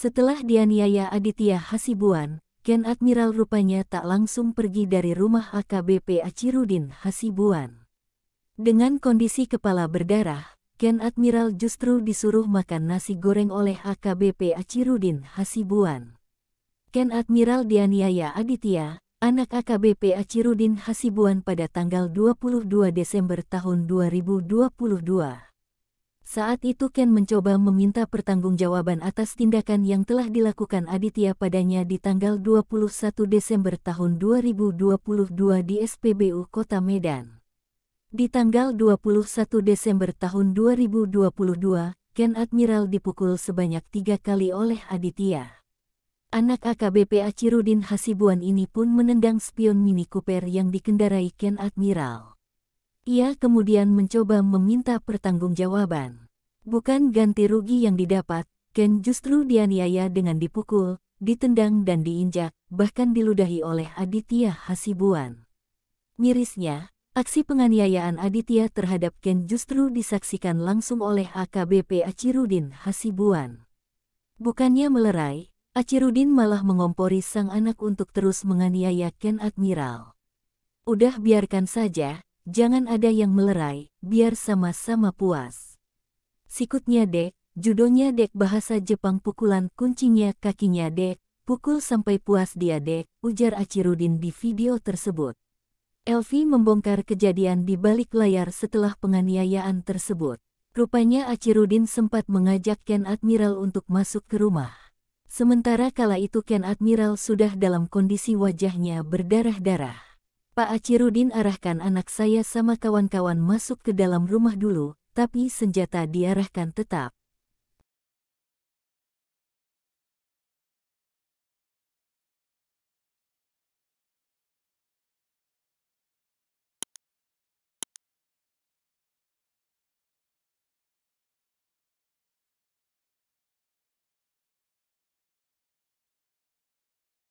Setelah dianiaya Aditya Hasibuan, Ken Admiral rupanya tak langsung pergi dari rumah AKBP Acirudin Hasibuan. Dengan kondisi kepala berdarah, Ken Admiral justru disuruh makan nasi goreng oleh AKBP Acirudin Hasibuan. Ken Admiral dianiaya Aditya, anak AKBP Acirudin Hasibuan pada tanggal 22 Desember tahun 2022. Saat itu Ken mencoba meminta pertanggungjawaban atas tindakan yang telah dilakukan Aditya padanya di tanggal 21 Desember tahun 2022 di SPBU Kota Medan. Di tanggal 21 Desember tahun 2022, Ken Admiral dipukul sebanyak tiga kali oleh Aditya. Anak AKBP Acirudin Hasibuan ini pun menendang spion Mini Cooper yang dikendarai Ken Admiral. Ia kemudian mencoba meminta pertanggungjawaban. Bukan ganti rugi yang didapat, Ken justru dianiaya dengan dipukul, ditendang dan diinjak, bahkan diludahi oleh Aditya Hasibuan. Mirisnya, aksi penganiayaan Aditya terhadap Ken justru disaksikan langsung oleh AKBP Acirudin Hasibuan. Bukannya melerai, Acirudin malah mengompori sang anak untuk terus menganiaya Ken Admiral. Udah biarkan saja, Jangan ada yang melerai, biar sama-sama puas. Sikutnya dek, judonya dek bahasa Jepang pukulan kuncinya kakinya dek, pukul sampai puas dia dek, ujar Acirudin di video tersebut. Elvi membongkar kejadian di balik layar setelah penganiayaan tersebut. Rupanya Acirudin sempat mengajak Ken Admiral untuk masuk ke rumah. Sementara kala itu Ken Admiral sudah dalam kondisi wajahnya berdarah-darah. Pak Acirudin arahkan anak saya sama kawan-kawan masuk ke dalam rumah dulu, tapi senjata diarahkan tetap.